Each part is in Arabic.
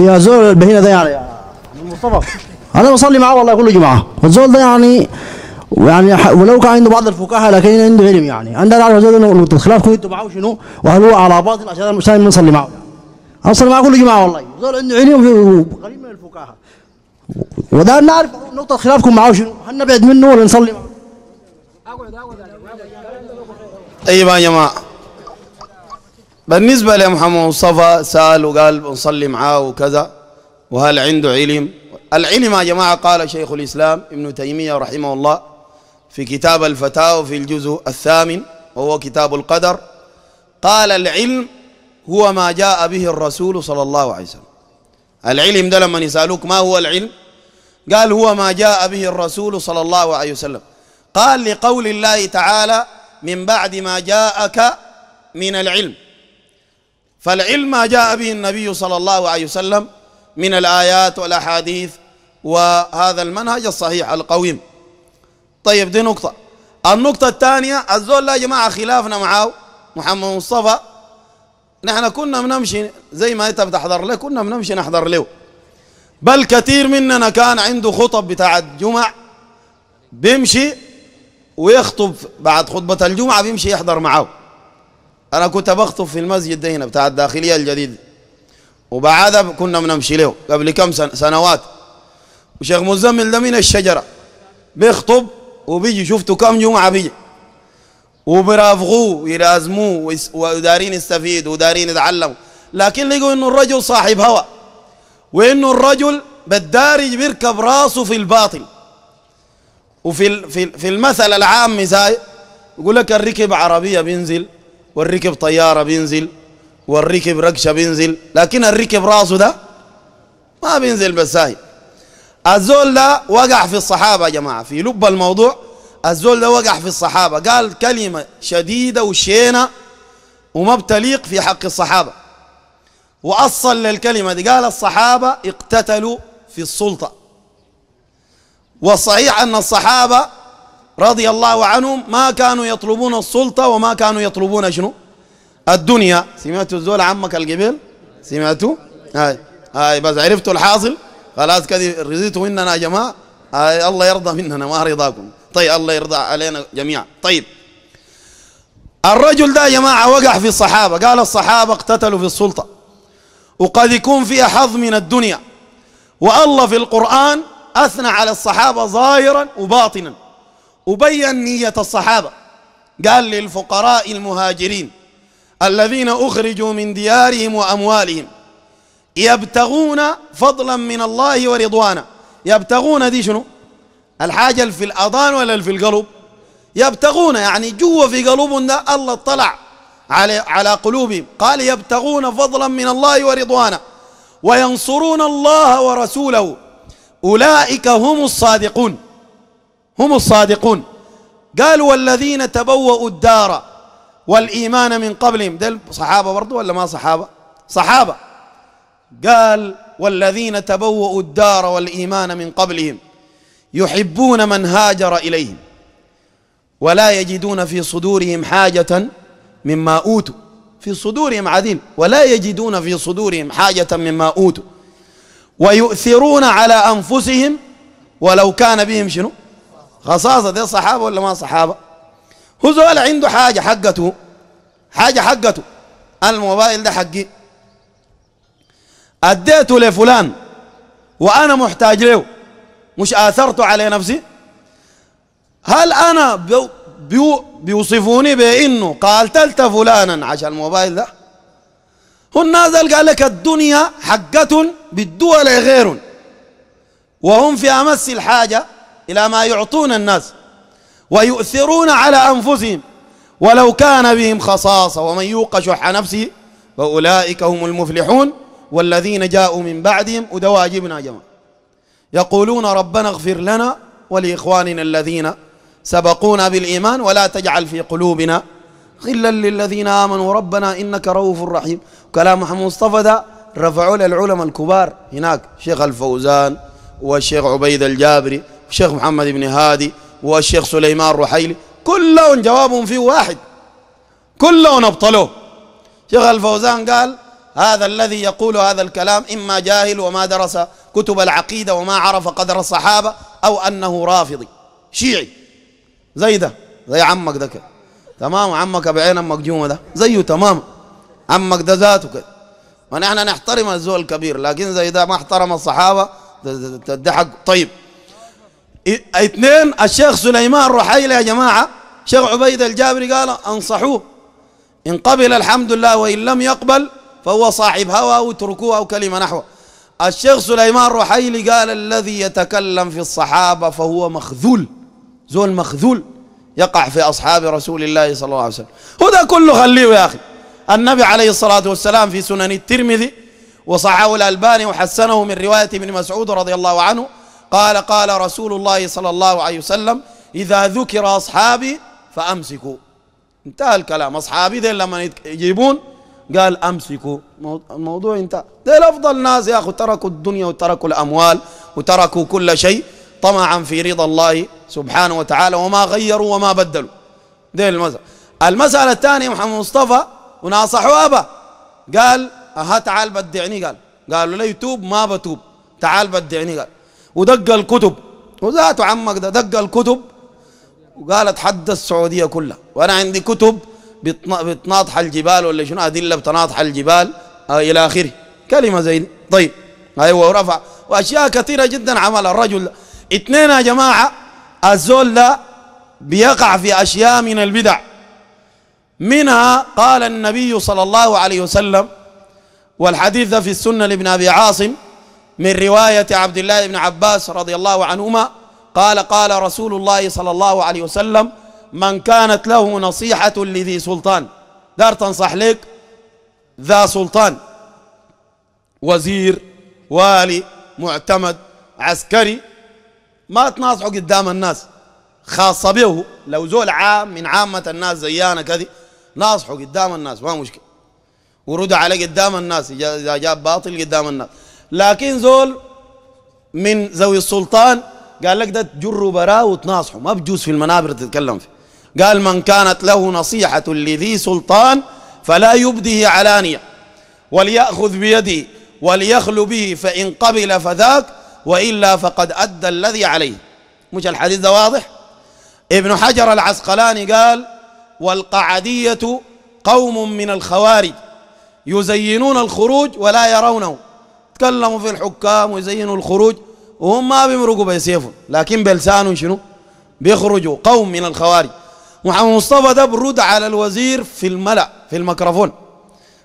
في زول البهينه ده يعني مصطفى انا بصلي معاه والله كل جمعه والزول ده يعني ويعني ولو كان عنده بعض الفكاهه لكن عنده علم يعني انا لا اعرف زول انه الخلاف كنت معاه شنو وهل هو على باطل عشان من نصلي معاه انا بصلي معاه كل جمعه والله زول عنده علم قريب من الفكاهه وده نعرف نقطه خلافكم معاه شنو هل نبعد منه ولا نصلي معاه اقعد اقعد ايوه يا جماعه بالنسبة لمحمد مصطفى سأل وقال بنصلي معاه وكذا وهل عنده علم العلم يا جماعة قال شيخ الإسلام ابن تيمية رحمه الله في كتاب الفتاوى في الجزء الثامن وهو كتاب القدر قال العلم هو ما جاء به الرسول صلى الله عليه وسلم العلم ده لما يسألوك ما هو العلم قال هو ما جاء به الرسول صلى الله عليه وسلم قال لقول الله تعالى من بعد ما جاءك من العلم فالعلم ما جاء به النبي صلى الله عليه وسلم من الآيات والأحاديث وهذا المنهج الصحيح القويم طيب دي نقطة النقطة الثانية الزول يا جماعة خلافنا معاه محمد مصطفى نحن كنا بنمشي زي ما انت بتحضر له كنا بنمشي نحضر له بل كثير مننا كان عنده خطب بتاع الجمع بيمشي ويخطب بعد خطبة الجمعة بيمشي يحضر معاه أنا كنت بخطب في المسجد ده هنا بتاع الداخلية الجديد وبعدها كنا بنمشي له قبل كم سنوات وشيخ مزمل ده من الشجرة بيخطب وبيجي شفته كم جمعة بيجي وبيرافقوه ويرازموه ودارين يستفيد ودارين يتعلموا لكن لقوا انه الرجل صاحب هوى وانه الرجل بالدارج بيركب راسه في الباطل وفي في المثل العام مثال يقول لك الركب عربيه بينزل والركب طيارة بينزل والركب ركشة بينزل لكن الركب راسه ده ما بينزل هاي الزول ده وقع في الصحابة يا جماعة في لب الموضوع الزول ده وقع في الصحابة قال كلمة شديدة وشينة وما بتليق في حق الصحابة وأصل للكلمة دي قال الصحابة اقتتلوا في السلطة والصحيح أن الصحابة رضي الله عنهم ما كانوا يطلبون السلطة وما كانوا يطلبون شنو الدنيا سمعتوا الزول عمك القبيل سمعتوا هاي هاي بس عرفتوا الحاصل خلاص كذي رضيتوا مننا يا جماعة هاي الله يرضى مننا ما رضاكم طيب الله يرضى علينا جميعا طيب الرجل ده يا جماعة وقع في الصحابة قال الصحابة اقتتلوا في السلطة وقد يكون فيها حظ من الدنيا والله في القرآن أثنى على الصحابة ظاهرا وباطنا وبين نية الصحابة قال للفقراء المهاجرين الذين أخرجوا من ديارهم وأموالهم يبتغون فضلا من الله ورضوانا يبتغون دي شنو الحاجة في الأضان ولا في القلب يبتغون يعني جوا في قلوبهم ده الله اطلع على على قلوبهم قال يبتغون فضلا من الله ورضوانا وينصرون الله ورسوله أولئك هم الصادقون هم الصادقون قال والذين تبوأوا الدار والإيمان من قبلهم دل صحابة برضو ولا ما صحابة صحابة قال والذين تبوأوا الدار والإيمان من قبلهم يحبون من هاجر إليهم ولا يجدون في صدورهم حاجة مما أوتوا في صدورهم عديل ولا يجدون في صدورهم حاجة مما أوتوا ويؤثرون على أنفسهم ولو كان بهم شنو خصاصة دي صحابة ولا ما صحابة هو زول عنده حاجة حقته حاجة حقته الموبايل ده حقي اديته لفلان وانا محتاج له مش آثرته على نفسي هل انا بيو بيو بيوصفوني بانه قاتلت فلانا عشان الموبايل ده هو الناس قال لك الدنيا حقة بالدول غير وهم في امس الحاجه إلى ما يعطون الناس ويؤثرون على أنفسهم ولو كان بهم خصاصة ومن يوق شح نفسه فأولئك هم المفلحون والذين جاءوا من بعدهم ودواجبنا جمع يقولون ربنا اغفر لنا ولإخواننا الذين سبقونا بالإيمان ولا تجعل في قلوبنا غلا للذين آمنوا ربنا إنك رؤوف رحيم كلام محمد مصطفى ده رفعوا للعلماء الكبار هناك شيخ الفوزان والشيخ عبيد الجابري شيخ محمد بن هادي والشيخ سليمان رحيلي كلهم جوابهم فيه واحد كلهم ابطلوه شيخ الفوزان قال هذا الذي يقول هذا الكلام إما جاهل وما درس كتب العقيدة وما عرف قدر الصحابة أو أنه رافضي شيعي زي ده زي عمك ده كده تمام عمك بعين مجومة ده زيه تمام عمك ده ذاته كده ونحن نحترم الزول الكبير لكن زي ده ما احترم الصحابة ده, ده, ده, ده طيب اثنين الشيخ سليمان الرحيل يا جماعة شيخ عبيد الجابري قال أنصحوه إن قبل الحمد لله وإن لم يقبل فهو صاحب هوى أو اتركوه أو كلمة نحوه الشيخ سليمان رحيلي قال الذي يتكلم في الصحابة فهو مخذول زول مخذول يقع في أصحاب رسول الله صلى الله عليه وسلم هذا كله خليه يا أخي النبي عليه الصلاة والسلام في سنن الترمذي وصححه الألباني وحسنه من رواية ابن مسعود رضي الله عنه قال قال رسول الله صلى الله عليه وسلم إذا ذكر أصحابي فأمسكوا انتهى الكلام أصحابي ذي لما يجيبون قال أمسكوا الموضوع انتهى ذي أفضل ناس يا أخو تركوا الدنيا وتركوا الأموال وتركوا كل شيء طمعا في رضا الله سبحانه وتعالى وما غيروا وما بدلوا ذي المسألة المسألة الثانية محمد مصطفى وناصحوا أبا قال أها تعال بدعني قال قالوا لي توب ما بتوب تعال بدعني قال ودق الكتب وذاته عمك ده دق الكتب وقال اتحدى السعوديه كلها وانا عندي كتب بتناطح الجبال ولا شنو ادله بتناطح الجبال آه الى اخره كلمه زي دي طيب ايوه ورفع واشياء كثيره جدا عملها الرجل اثنين يا جماعه الزول ده بيقع في اشياء من البدع منها قال النبي صلى الله عليه وسلم والحديث ده في السنه لابن ابي عاصم من رواية عبد الله بن عباس رضي الله عنهما قال قال رسول الله صلى الله عليه وسلم من كانت له نصيحة لذي سلطان دار تنصح لك ذا سلطان وزير والي معتمد عسكري ما تناصحه قدام الناس خاصة به لو زول عام من عامة الناس زيانا كذي ناصحه قدام الناس ما مشكلة ورد عليه قدام الناس إذا جاب باطل قدام الناس لكن زول من ذوي السلطان قال لك ده تجروا براه وتناصحه ما بجوز في المنابر تتكلم فيه قال من كانت له نصيحة لذي سلطان فلا يبده علانية وليأخذ بيده وليخل به فإن قبل فذاك وإلا فقد أدى الذي عليه مش الحديث ده واضح ابن حجر العسقلاني قال والقعدية قوم من الخوارج يزينون الخروج ولا يرونه يتكلموا في الحكام ويزينوا الخروج وهم ما بيمرقوا بسيفهم لكن بلسانهم شنو بيخرجوا قوم من الخوارج محمد مصطفى ده برد على الوزير في الملأ في الميكروفون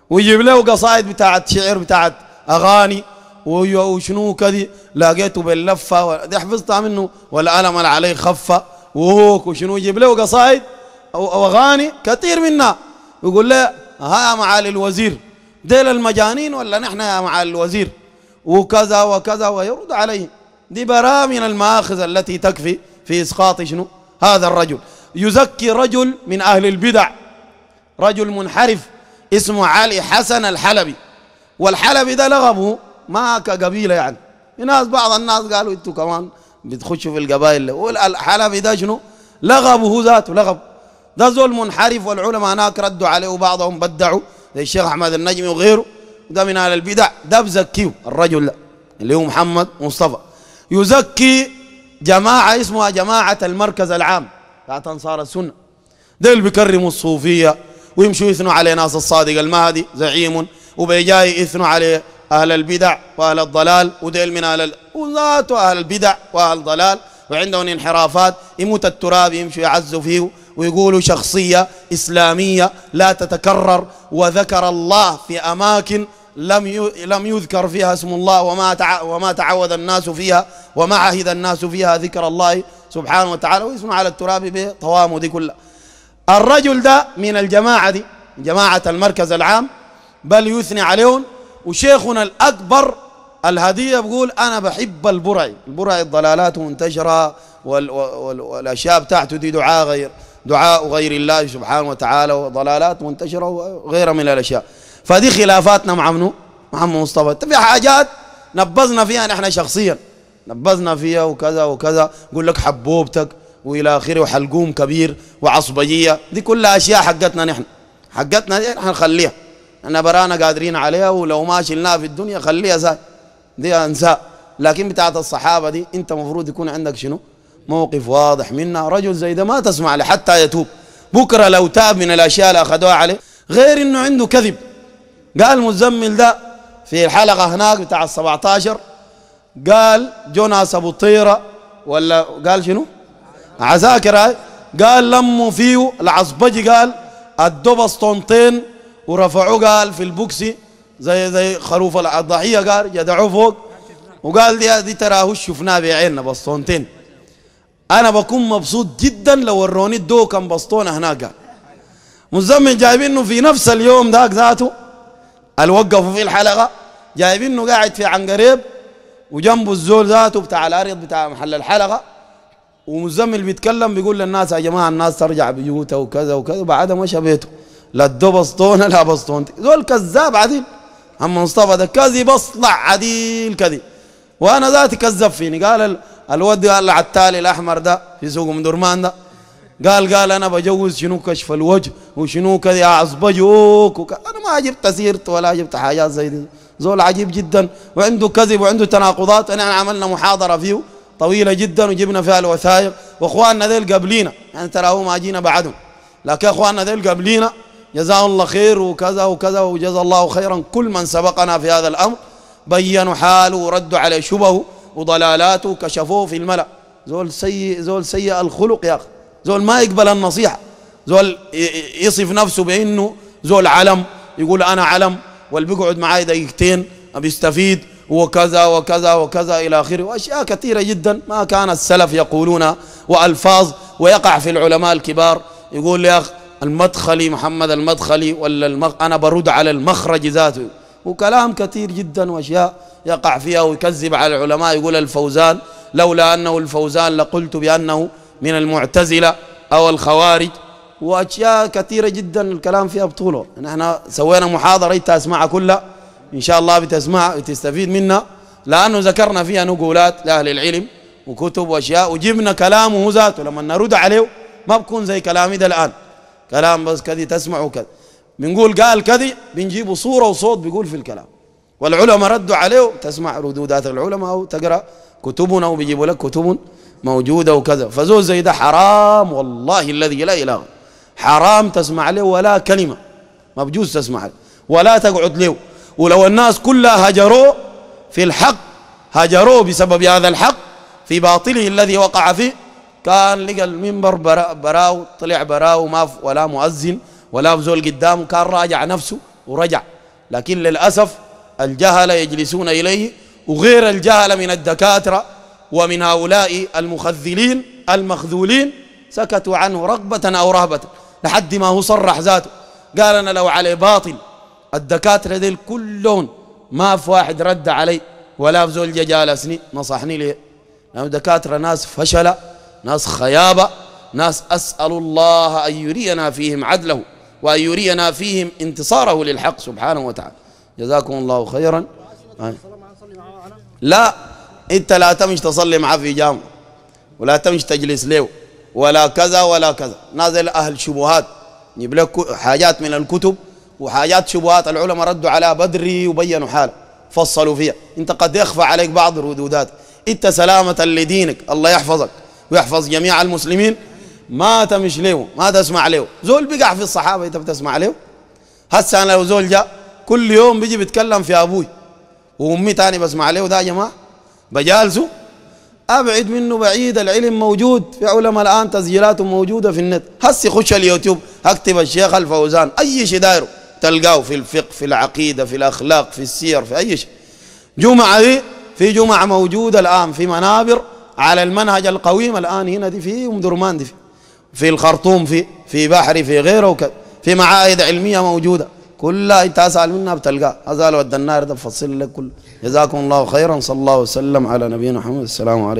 ويجيب له قصائد بتاعت شعر بتاعت اغاني وشنو كذي لقيته باللفه دي حفظتها منه والالم عليه خفه وهوك وشنو يجيب له قصائد واغاني كثير منها يقول له ها يا معالي الوزير ديل المجانين ولا نحن يا معالي الوزير وكذا وكذا ويرد عليهم دي براءة من المآخذ التي تكفي في إسقاط شنو هذا الرجل يزكي رجل من أهل البدع رجل منحرف اسمه علي حسن الحلبي والحلبي ده لغبه ما كقبيلة يعني ناس بعض الناس قالوا انتوا كمان بتخشوا في القبائل والحلبي ده شنو لغبه ذاته لغب ده زول منحرف والعلماء هناك ردوا عليه وبعضهم بدعوا زي الشيخ احمد النجمي وغيره ده من اهل البدع ده بزكيه الرجل ده اللي هو محمد مصطفى يزكي جماعه اسمها جماعه المركز العام بتاعت انصار السنه ده اللي بيكرموا الصوفيه ويمشوا يثنوا على ناس الصادق المهدي زعيم وبيجاي يثنوا عليه أهل البدع وأهل الضلال وديل من أهل وذاته أهل البدع وأهل الضلال وعندهم انحرافات يموت التراب يمشوا يعزوا فيه ويقولوا شخصية إسلامية لا تتكرر وذكر الله في أماكن لم لم يذكر فيها اسم الله وما وما تعود الناس فيها وما عهد الناس فيها ذكر الله سبحانه وتعالى واسم على التراب بطوامه دي كلها الرجل ده من الجماعة دي جماعة المركز العام بل يثني عليهم وشيخنا الأكبر الهدية بقول أنا بحب البرعي البرعي الضلالات منتشرة وال وال والأشياء بتاعته دي دعاء غير دعاء غير الله سبحانه وتعالى وضلالات منتشرة وغيرها من الأشياء فدي خلافاتنا مع منو مع مصطفى في حاجات نبذنا فيها نحن شخصيا نبذنا فيها وكذا وكذا يقول لك حبوبتك والى اخره وحلقوم كبير وعصبجيه دي كلها اشياء حقتنا نحن حقتنا دي نحن نخليها انا برانا قادرين عليها ولو ما شلناها في الدنيا خليها زي دي انساء لكن بتاعت الصحابه دي انت المفروض يكون عندك شنو موقف واضح منها رجل زي ده ما تسمع له حتى يتوب بكره لو تاب من الاشياء اللي اخذوها عليه غير انه عنده كذب قال مزمل ده في الحلقة هناك بتاع ال 17 قال جوناس أبو الطيرة ولا قال شنو عساكر قال لموا فيه العصبجي قال ادوا بسطنطين ورفعوه قال في البوكسي زي زي خروف الضحية قال جدعوه فوق وقال دي, دي تراه شفناه بعيننا بسطونتين انا بكون مبسوط جدا لو وروني الدو كان بسطونه هناك مزمن جايبينه في نفس اليوم ذاك ذاته الوقفوا وقفوا في الحلقه جايبينه قاعد في عنقريب وجنبه الزول ذاته بتاع الاريض بتاع محل الحلقه ومزمل بيتكلم بيقول للناس يا جماعه الناس ترجع بيوتها وكذا وكذا بعدها مشى بيته لا ادو بسطونه لا بسطونتي زول كذاب عديل اما مصطفى ده كذب اصلع عديل كذب وانا ذاتي كذب فيني قال الود على التالي الاحمر ده في سوق ام درمان ده قال قال انا بجوز شنو كشف الوجه وشنو كذا اصبجوك انا ما جبت سيرته ولا جبت حاجات زي دي زول عجيب جدا وعنده كذب وعنده تناقضات انا عملنا محاضره فيه طويله جدا وجبنا فيها الوثائق واخواننا ذيل قبلينا يعني ترى هو ما جينا بعدهم لكن اخواننا ذيل قبلينا جزاه الله خير وكذا وكذا وجزا الله خيرا كل من سبقنا في هذا الامر بينوا حاله وردوا عليه شبهه وضلالاته وكشفوه في الملا زول سيء زول سيء الخلق يا اخي زول ما يقبل النصيحة زول يصف نفسه بأنه زول علم يقول أنا علم واللي بيقعد معاي دقيقتين بيستفيد وكذا وكذا وكذا إلى آخره وأشياء كثيرة جدا ما كان السلف يقولون وألفاظ ويقع في العلماء الكبار يقول يا أخ المدخلي محمد المدخلي ولا المخ أنا برد على المخرج ذاته وكلام كثير جدا وأشياء يقع فيها ويكذب على العلماء يقول الفوزان لولا أنه الفوزان لقلت بأنه من المعتزلة أو الخوارج وأشياء كثيرة جدا الكلام فيها بطولة نحن سوينا محاضرة تسمعها كلها إن شاء الله بتسمعها وتستفيد منها لأنه ذكرنا فيها نقولات لأهل العلم وكتب وأشياء وجبنا كلامه ذاته لما نرد عليه ما بكون زي كلامي ده الآن كلام بس كذي تسمعه كذا بنقول قال كذي بنجيبوا صورة وصوت بيقول في الكلام والعلماء ردوا عليه تسمع ردودات العلماء أو تقرأ كتبنا وبيجيبوا لك كتب موجودة وكذا فزول زي ده حرام والله الذي لا إله حرام تسمع له ولا كلمة ما بجوز تسمع له ولا تقعد له ولو الناس كلها هجروه في الحق هجروه بسبب هذا الحق في باطله الذي وقع فيه كان لقى المنبر برا براو طلع براو ما ولا مؤذن ولا زول قدامه كان راجع نفسه ورجع لكن للأسف الجهله يجلسون إليه وغير الجهله من الدكاترة ومن هؤلاء المخذلين المخذولين سكتوا عنه رغبة أو رهبة لحد ما هو صرح ذاته قال أنا لو علي باطل الدكاترة دي كلهم ما في واحد رد علي ولا في زول جالسني نصحني ليه لأنه دكاترة ناس فشلة ناس خيابة ناس أسأل الله أن يرينا فيهم عدله وأن يرينا فيهم انتصاره للحق سبحانه وتعالى جزاكم الله خيرا لا انت لا تمشي تصلي معه في جامع ولا تمشي تجلس له ولا كذا ولا كذا نازل اهل شبهات يجيب لك حاجات من الكتب وحاجات شبهات العلماء ردوا على بدري وبينوا حاله فصلوا فيها انت قد يخفى عليك بعض الردودات انت سلامة لدينك الله يحفظك ويحفظ جميع المسلمين ما تمشي له ما تسمع له زول بقع في الصحابة انت بتسمع له هسه انا لو زول جاء كل يوم بيجي بيتكلم في ابوي وامي تاني بسمع له ده يا جماعه بجالسه ابعد منه بعيد العلم موجود في علماء الان تسجيلاتهم موجوده في النت هسي خش اليوتيوب اكتب الشيخ الفوزان اي شيء دايره تلقاه في الفقه في العقيده في الاخلاق في السير في اي شيء جمعه دي في جمعه موجوده الان في منابر على المنهج القويم الان هنا دي في ام درمان دي في, في الخرطوم في في بحري في غيره وكذا في معاهد علميه موجوده كلها انت اسال منها بتلقاها هذا لو النار ده بفصل لك كله جزاكم الله خيرا صلى الله وسلم على نبينا محمد السلام عليكم